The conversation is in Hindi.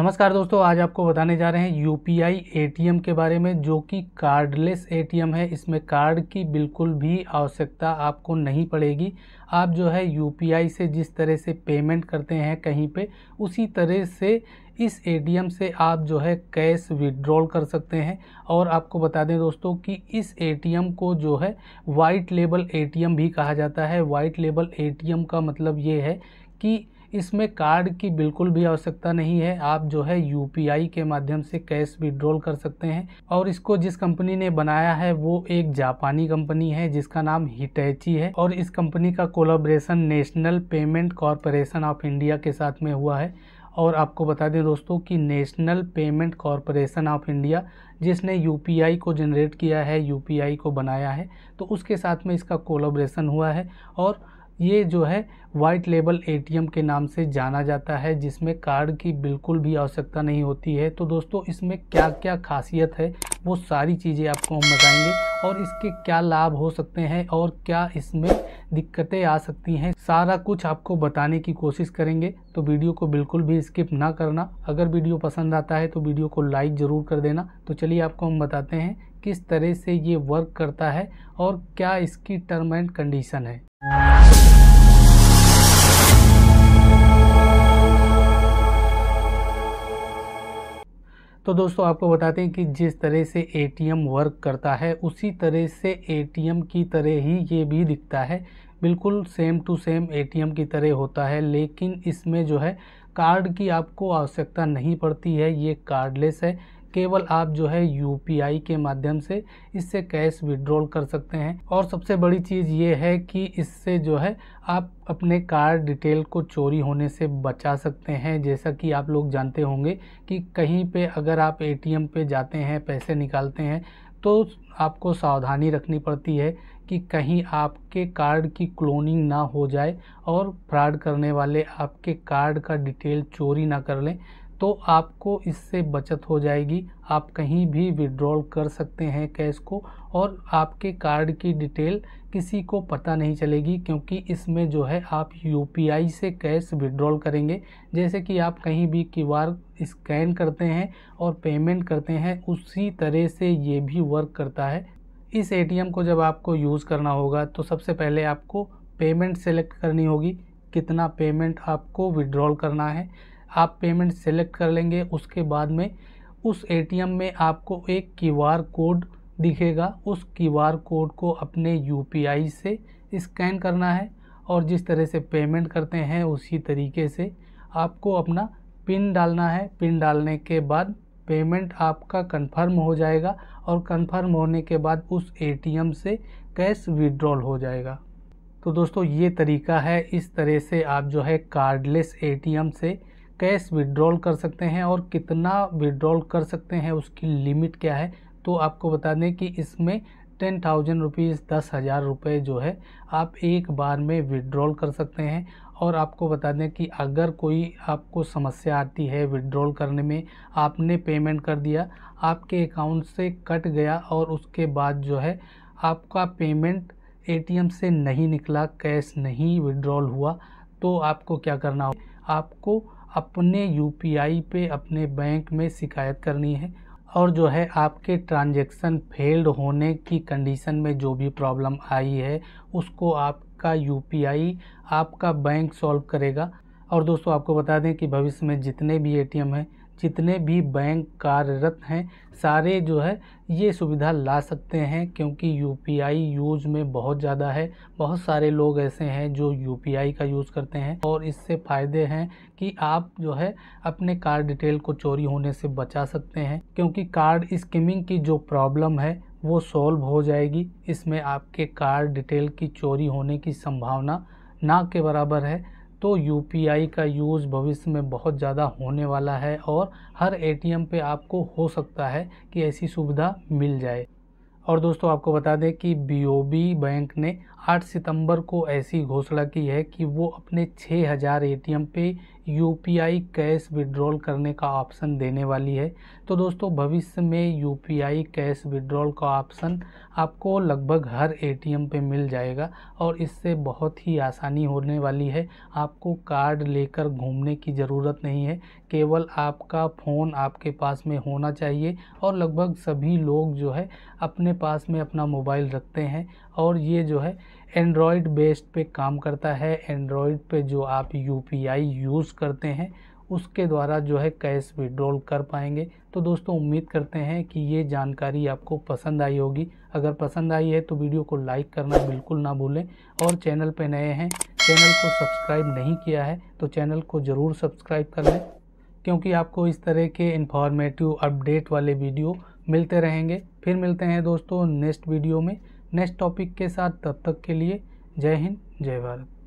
नमस्कार दोस्तों आज आपको बताने जा रहे हैं यू पी आई ए के बारे में जो कि कार्डलेस एटीएम है इसमें कार्ड की बिल्कुल भी आवश्यकता आपको नहीं पड़ेगी आप जो है यू से जिस तरह से पेमेंट करते हैं कहीं पे उसी तरह से इस एटीएम से आप जो है कैश विड्रॉल कर सकते हैं और आपको बता दें दोस्तों कि इस एटीएम को जो है वाइट लेबल एटीएम भी कहा जाता है वाइट लेबल एटीएम का मतलब ये है कि इसमें कार्ड की बिल्कुल भी आवश्यकता नहीं है आप जो है यू के माध्यम से कैश विड्रॉल कर सकते हैं और इसको जिस कंपनी ने बनाया है वो एक जापानी कंपनी है जिसका नाम हिटैची है और इस कंपनी का collaboration national payment corporation of India के साथ में हुआ है और आपको बता दें दोस्तों कि national payment corporation of India जिसने यू को जनरेट किया है यू को बनाया है तो उसके साथ में इसका कोलाब्रेशन हुआ है और ये जो है वाइट लेबल एटीएम के नाम से जाना जाता है जिसमें कार्ड की बिल्कुल भी आवश्यकता नहीं होती है तो दोस्तों इसमें क्या क्या खासियत है वो सारी चीज़ें आपको हम बताएंगे और इसके क्या लाभ हो सकते हैं और क्या इसमें दिक्कतें आ सकती हैं सारा कुछ आपको बताने की कोशिश करेंगे तो वीडियो को बिल्कुल भी स्किप ना करना अगर वीडियो पसंद आता है तो वीडियो को लाइक ज़रूर कर देना तो चलिए आपको हम बताते हैं किस तरह से ये वर्क करता है और क्या इसकी टर्म एंड कंडीशन है तो दोस्तों आपको बताते हैं कि जिस तरह से एटीएम वर्क करता है उसी तरह से एटीएम की तरह ही ये भी दिखता है बिल्कुल सेम टू सेम एटीएम की तरह होता है लेकिन इसमें जो है कार्ड की आपको आवश्यकता नहीं पड़ती है ये कार्डलेस है केवल आप जो है यू के माध्यम से इससे कैश विड्रॉल कर सकते हैं और सबसे बड़ी चीज़ ये है कि इससे जो है आप अपने कार्ड डिटेल को चोरी होने से बचा सकते हैं जैसा कि आप लोग जानते होंगे कि कहीं पे अगर आप ए पे जाते हैं पैसे निकालते हैं तो आपको सावधानी रखनी पड़ती है कि कहीं आपके कार्ड की क्लोनिंग ना हो जाए और फ्रॉड करने वाले आपके कार्ड का डिटेल चोरी ना कर लें तो आपको इससे बचत हो जाएगी आप कहीं भी विड्रॉल कर सकते हैं कैश को और आपके कार्ड की डिटेल किसी को पता नहीं चलेगी क्योंकि इसमें जो है आप यूपीआई से कैश विड्रॉल करेंगे जैसे कि आप कहीं भी क्यू आर स्कैन करते हैं और पेमेंट करते हैं उसी तरह से ये भी वर्क करता है इस ए को जब आपको यूज़ करना होगा तो सबसे पहले आपको पेमेंट सेलेक्ट करनी होगी कितना पेमेंट आपको विड्रॉल करना है आप पेमेंट सेलेक्ट कर लेंगे उसके बाद में उस एटीएम में आपको एक क्यूआर कोड दिखेगा उस क्यूआर कोड को अपने यूपीआई से स्कैन करना है और जिस तरह से पेमेंट करते हैं उसी तरीके से आपको अपना पिन डालना है पिन डालने के बाद पेमेंट आपका कंफर्म हो जाएगा और कंफर्म होने के बाद उस एटीएम से कैश विड्रॉल हो जाएगा तो दोस्तों ये तरीका है इस तरह से आप जो है कार्डलेस एटीएम से कैश विड्रॉल कर सकते हैं और कितना विड्रॉल कर सकते हैं उसकी लिमिट क्या है तो आपको बता दें कि इसमें टेन थाउजेंड रुपीज़ दस हज़ार रुपये जो है आप एक बार में विड्रॉल कर सकते हैं और आपको बता दें कि अगर कोई आपको समस्या आती है विड्रॉल करने में आपने पेमेंट कर दिया आपके अकाउंट से कट गया और उसके बाद जो है आपका पेमेंट एटीएम से नहीं निकला कैश नहीं विड्रॉल हुआ तो आपको क्या करना हो आपको अपने यू पे अपने बैंक में शिकायत करनी है और जो है आपके ट्रांजैक्शन फेल्ड होने की कंडीशन में जो भी प्रॉब्लम आई है उसको आपका यू आपका बैंक सॉल्व करेगा और दोस्तों आपको बता दें कि भविष्य में जितने भी एटीएम हैं जितने भी बैंक कार्यरत हैं सारे जो है ये सुविधा ला सकते हैं क्योंकि यूपीआई यूज में बहुत ज़्यादा है बहुत सारे लोग ऐसे हैं जो यूपीआई का यूज़ करते हैं और इससे फ़ायदे हैं कि आप जो है अपने कार्ड डिटेल को चोरी होने से बचा सकते हैं क्योंकि कार्ड स्कीमिंग की जो प्रॉब्लम है वो सॉल्व हो जाएगी इसमें आपके कार्ड डिटेल की चोरी होने की संभावना ना के बराबर है तो यू का यूज़ भविष्य में बहुत ज़्यादा होने वाला है और हर ए पे आपको हो सकता है कि ऐसी सुविधा मिल जाए और दोस्तों आपको बता दें कि बी बैंक ने 8 सितंबर को ऐसी घोषणा की है कि वो अपने 6000 एम पे यू कैश विड्रॉल करने का ऑप्शन देने वाली है तो दोस्तों भविष्य में यू कैश विड्रॉल का ऑप्शन आपको लगभग हर एटीएम पे मिल जाएगा और इससे बहुत ही आसानी होने वाली है आपको कार्ड लेकर घूमने की ज़रूरत नहीं है केवल आपका फ़ोन आपके पास में होना चाहिए और लगभग सभी लोग जो है अपने पास में अपना मोबाइल रखते हैं और ये जो है एंड्रॉयड बेस्ड पे काम करता है एंड्रॉयड पे जो आप यू यूज़ करते हैं उसके द्वारा जो है कैश विड्रॉल कर पाएंगे तो दोस्तों उम्मीद करते हैं कि ये जानकारी आपको पसंद आई होगी अगर पसंद आई है तो वीडियो को लाइक करना बिल्कुल ना भूलें और चैनल पे नए हैं चैनल को सब्सक्राइब नहीं किया है तो चैनल को ज़रूर सब्सक्राइब कर लें क्योंकि आपको इस तरह के इन्फॉर्मेटिव अपडेट वाले वीडियो मिलते रहेंगे फिर मिलते हैं दोस्तों नेक्स्ट वीडियो में नेक्स्ट टॉपिक के साथ तब तक के लिए जय हिंद जय भारत